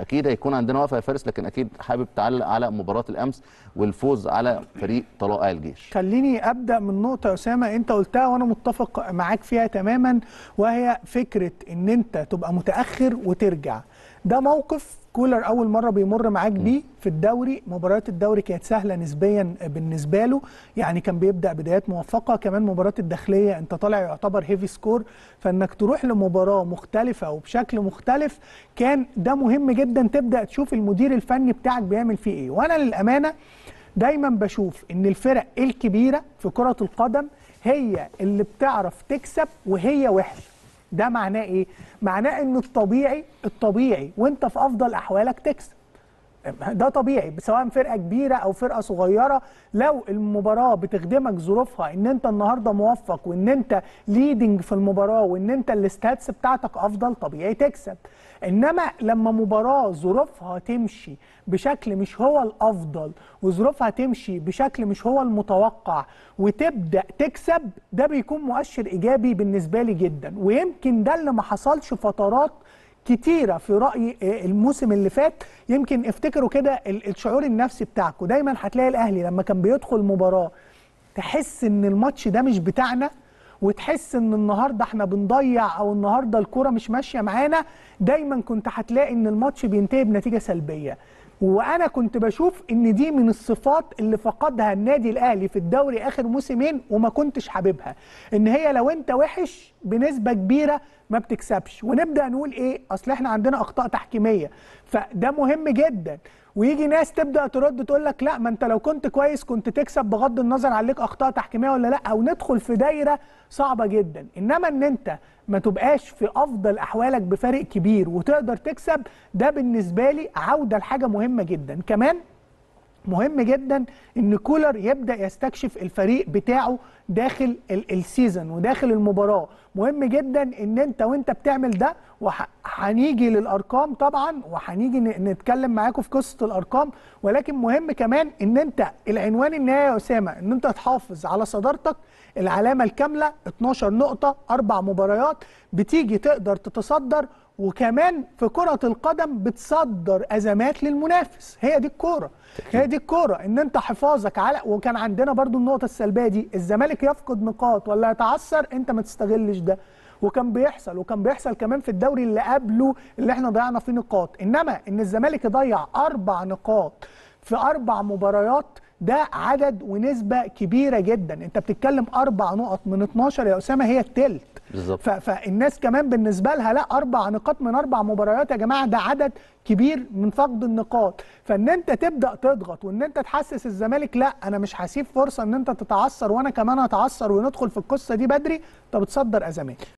اكيد هيكون عندنا وقفه يا فارس لكن اكيد حابب تعلق على مباراه الامس والفوز على فريق طلائع الجيش خليني ابدا من نقطه يا اسامه انت قلتها وانا متفق معاك فيها تماما وهي فكره ان انت تبقى متاخر وترجع ده موقف كولر اول مره بيمر معاك بيه في الدوري مباريات الدوري كانت سهله نسبيا بالنسبه له يعني كان بيبدا بدايات موفقه كمان مباراه الداخليه انت طالع يعتبر هيفي سكور فانك تروح لمباراه مختلفه وبشكل مختلف كان ده مهم جدا تبدا تشوف المدير الفني بتاعك بيعمل فيه ايه وانا للامانه دايما بشوف ان الفرق الكبيره في كره القدم هي اللي بتعرف تكسب وهي وحشه ده معناه ايه معناه ان الطبيعي الطبيعي وانت في افضل احوالك تكسب ده طبيعي سواء فرقه كبيره او فرقه صغيره لو المباراه بتخدمك ظروفها ان انت النهارده موفق وان انت ليدنج في المباراه وان انت الاستاتس بتاعتك افضل طبيعي تكسب انما لما مباراه ظروفها تمشي بشكل مش هو الافضل وظروفها تمشي بشكل مش هو المتوقع وتبدا تكسب ده بيكون مؤشر ايجابي بالنسبه لي جدا ويمكن ده اللي ما حصلش فترات كتيره في رأي الموسم اللي فات يمكن افتكروا كده الشعور النفسي بتاعكم دايما هتلاقي الاهلي لما كان بيدخل مباراه تحس ان الماتش ده مش بتاعنا وتحس ان النهارده احنا بنضيع او النهارده الكوره مش ماشيه معانا دايما كنت هتلاقي ان الماتش بينتهي بنتيجه سلبيه وانا كنت بشوف ان دي من الصفات اللي فقدها النادي الاهلي في الدوري اخر موسمين وما كنتش حاببها ان هي لو انت وحش بنسبه كبيره ما بتكسبش ونبدا نقول ايه اصل احنا عندنا اخطاء تحكيميه فده مهم جدا ويجي ناس تبدا ترد تقول لك لا ما انت لو كنت كويس كنت تكسب بغض النظر عن ليك اخطاء تحكيميه ولا لا او ندخل في دايره صعبه جدا انما ان انت ما تبقاش في افضل احوالك بفارق كبير وتقدر تكسب ده بالنسبه لي عوده لحاجه مهمه جدا كمان مهم جدا ان كولر يبدا يستكشف الفريق بتاعه داخل السيزون وداخل المباراه مهم جدا ان انت وانت بتعمل ده وهنيجي للارقام طبعا وهنيجي نتكلم معاكم في قصه الارقام ولكن مهم كمان ان انت العنوان النهائي يا اسامه ان انت تحافظ على صدارتك العلامه الكامله 12 نقطه اربع مباريات بتيجي تقدر تتصدر وكمان في كرة القدم بتصدر أزمات للمنافس هي دي الكورة هي دي الكورة إن أنت حفاظك على وكان عندنا برضو النقطة السلبية دي الزمالك يفقد نقاط ولا يتعثر أنت ما تستغلش ده وكان بيحصل وكان بيحصل كمان في الدوري اللي قبله اللي احنا ضيعنا فيه نقاط انما ان الزمالك يضيع اربع نقاط في اربع مباريات ده عدد ونسبه كبيره جدا انت بتتكلم اربع نقط من 12 يا اسامه هي التلت بالظبط فالناس كمان بالنسبه لها لا اربع نقاط من اربع مباريات يا جماعه ده عدد كبير من فقد النقاط فان انت تبدا تضغط وان انت تحسس الزمالك لا انا مش هسيب فرصه ان انت تتعثر وانا كمان هتعثر وندخل في القصه دي بدري انت بتصدر ازمات